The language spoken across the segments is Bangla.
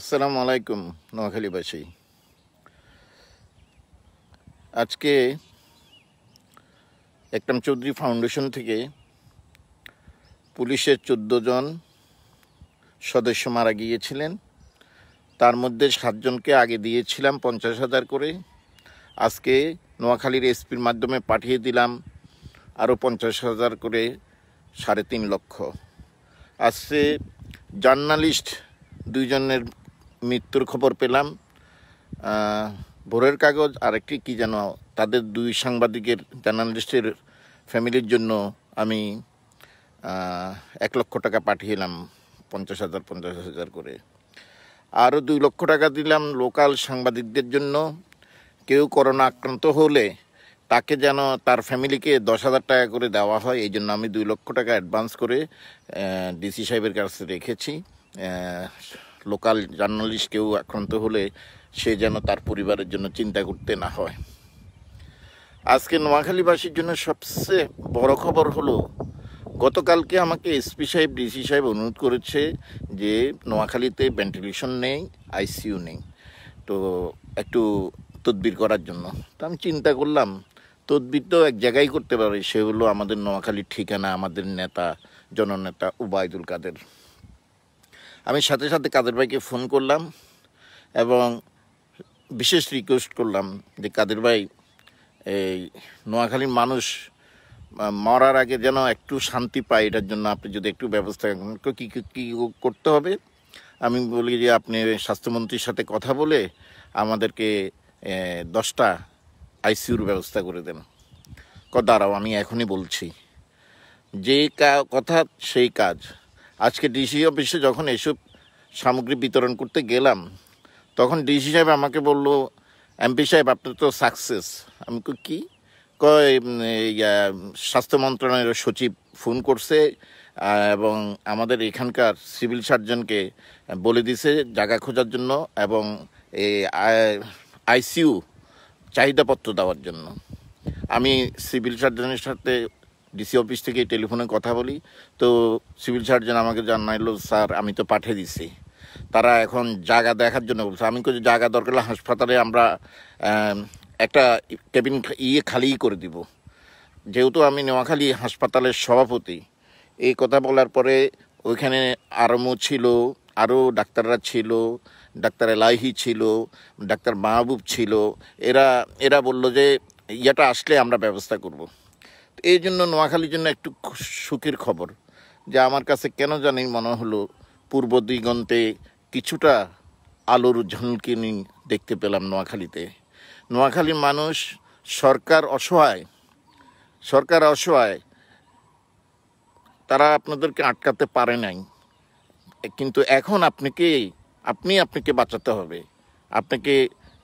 আসসালামু আলাইকুম নোয়াখালীবাসী আজকে একটাম চৌধুরী ফাউন্ডেশন থেকে পুলিশের জন সদস্য মারা গিয়েছিলেন তার মধ্যে সাতজনকে আগে দিয়েছিলাম পঞ্চাশ হাজার করে আজকে নোয়াখালীর এসপির মাধ্যমে পাঠিয়ে দিলাম আরও পঞ্চাশ হাজার করে সাড়ে তিন লক্ষ আজকে জার্নালিস্ট দুইজনের মৃত্যুর খবর পেলাম ভোরের কাগজ আরেকটি কি যেন তাদের দুই সাংবাদিকের জার্নালিস্টের ফ্যামিলির জন্য আমি এক লক্ষ টাকা পাঠিয়েলাম পঞ্চাশ হাজার পঞ্চাশ হাজার করে আরও দুই লক্ষ টাকা দিলাম লোকাল সাংবাদিকদের জন্য কেউ করোনা আক্রান্ত হলে তাকে যেন তার ফ্যামিলিকে দশ হাজার টাকা করে দেওয়া হয় এই জন্য আমি দুই লক্ষ টাকা অ্যাডভান্স করে ডিসি সাহেবের কাছে রেখেছি লোকাল জার্নালিস্ট কেউ আক্রান্ত হলে সে যেন তার পরিবারের জন্য চিন্তা করতে না হয় আজকে নোয়াখালীবাসীর জন্য সবচেয়ে বড় খবর হলো গতকালকে আমাকে এসপি সাহেব ডিসি সাহেব অনুরোধ করেছে যে নোয়াখালীতে ভেন্টিলেশন নেই আইসিইউ নেই তো একটু তদবির করার জন্য তো আমি চিন্তা করলাম তদবির তো এক জায়গায় করতে পারে সে হলো আমাদের নোয়াখালীর ঠিকানা আমাদের নেতা জননেতা উবায়দুল কাদের আমি সাথে সাথে কাদের ভাইকে ফোন করলাম এবং বিশেষ রিকোয়েস্ট করলাম যে কাদের ভাই এই নোয়াখালীর মানুষ মরার আগে যেন একটু শান্তি পায় এটার জন্য আপনি যদি একটু ব্যবস্থা কী কী করতে হবে আমি বলি যে আপনি স্বাস্থ্যমন্ত্রীর সাথে কথা বলে আমাদেরকে দশটা আইসিউর ব্যবস্থা করে দেন দাঁড়াও আমি এখনই বলছি যে কথা সেই কাজ আজকে ডিসি অফিসে যখন এসব সামগ্রী বিতরণ করতে গেলাম তখন ডিসি সাহেব আমাকে বলল এমপি সাহেব আপনার তো সাকসেস আমি কি কয় স্বাস্থ্য মন্ত্রণালয়ের সচিব ফোন করছে এবং আমাদের এখানকার সিভিল সার্জনকে বলে দিছে জায়গা খোঁজার জন্য এবং এই আইসিউ চাহিদাপত্র দেওয়ার জন্য আমি সিভিল সার্জনের সাথে ডিসি অফিস থেকে টেলিফোনে কথা বলি তো সিভিল সার্জন আমাকে জানাইলো স্যার আমি তো পাঠিয়ে দিছি তারা এখন জায়গা দেখার জন্য বলছে আমি কিছু জায়গা দরকার হলে হাসপাতালে আমরা একটা কেবিন ইয়ে খালি করে দিব যেহেতু আমি নোয়াখালী হাসপাতালের সভাপতি এই কথা বলার পরে ওইখানে আরমও ছিল আরও ডাক্তাররা ছিল ডাক্তার এলাহি ছিল ডাক্তার মাহবুব ছিল এরা এরা বলল যে ইয়াটা আসলে আমরা ব্যবস্থা করব এই জন্য নোয়াখালীর জন্য একটু সুখের খবর যে আমার কাছে কেন জানি মনে হলো পূর্ব দিগন্তে কিছুটা আলোর ঝলকিনি দেখতে পেলাম নোয়াখালীতে নোয়াখালী মানুষ সরকার অসহায় সরকার অসহায় তারা আপনাদেরকে আটকাতে পারে নাই কিন্তু এখন আপনাকে আপনি আপনাকে বাঁচাতে হবে আপনাকে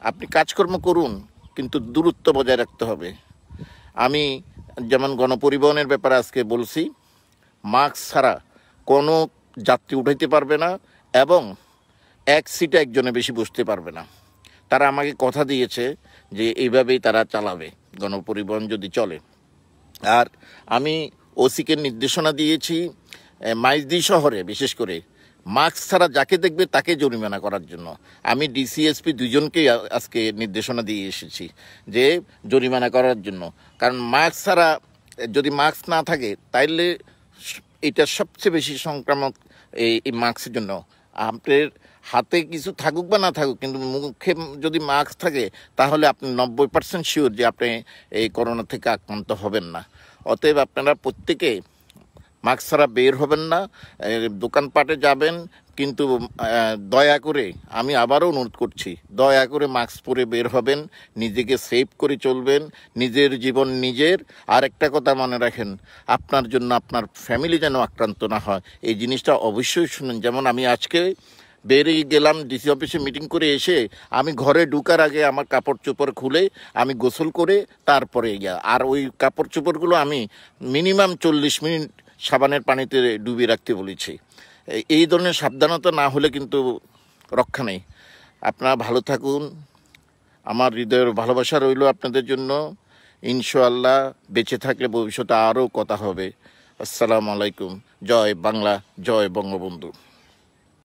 আপনি কাজকর্ম করুন কিন্তু দূরত্ব বজায় রাখতে হবে আমি যেমন গণপরিবহনের ব্যাপারে আজকে বলছি মাস্ক ছাড়া কোনো যাত্রী উঠাইতে পারবে না এবং এক সিটে একজনে বেশি বসতে পারবে না তারা আমাকে কথা দিয়েছে যে এইভাবেই তারা চালাবে গণপরিবহন যদি চলে আর আমি ওসিকে নির্দেশনা দিয়েছি মাইজদি শহরে বিশেষ করে মাস্ক ছাড়া যাকে দেখবে তাকে জরিমানা করার জন্য আমি ডিসিএসপি দুজনকেই আজকে নির্দেশনা দিয়ে এসেছি যে জরিমানা করার জন্য কারণ মাস্ক ছাড়া যদি মাস্ক না থাকে তাইলে এটা সবচেয়ে বেশি সংক্রামক এই মাস্কের জন্য আপনার হাতে কিছু থাকুক বা না থাকুক কিন্তু মুখে যদি মাস্ক থাকে তাহলে আপনি নব্বই পার্সেন্ট শিওর যে আপনি এই করোনা থেকে আক্রান্ত হবেন না অতএব আপনারা প্রত্যেকে মাস্ক ছাড়া বের হবেন না দোকানপাটে যাবেন কিন্তু দয়া করে আমি আবারও অনুরোধ করছি দয়া করে মাস্ক পরে বের হবেন নিজেকে সেভ করে চলবেন নিজের জীবন নিজের আর একটা কথা মনে রাখেন আপনার জন্য আপনার ফ্যামিলি যেন আক্রান্ত না হয় এই জিনিসটা অবশ্যই শুনুন যেমন আমি আজকে বেরিয়ে গেলাম ডিসি অফিসে মিটিং করে এসে আমি ঘরে ঢুকার আগে আমার কাপড় চোপড় খুলে আমি গোসল করে তারপরে গিয়া আর ওই কাপড় চোপড়গুলো আমি মিনিমাম চল্লিশ মিনিট সাবানের পানিতে ডুবিয়ে রাখতে বলেছি এই ধরনের সাবধানতা না হলে কিন্তু রক্ষা নেই আপনারা ভালো থাকুন আমার হৃদয়ের ভালোবাসা রইল আপনাদের জন্য ইনশাআল্লাহ বেঁচে থাকলে ভবিষ্যতে আরও কথা হবে আসসালামু আলাইকুম জয় বাংলা জয় বঙ্গবন্ধু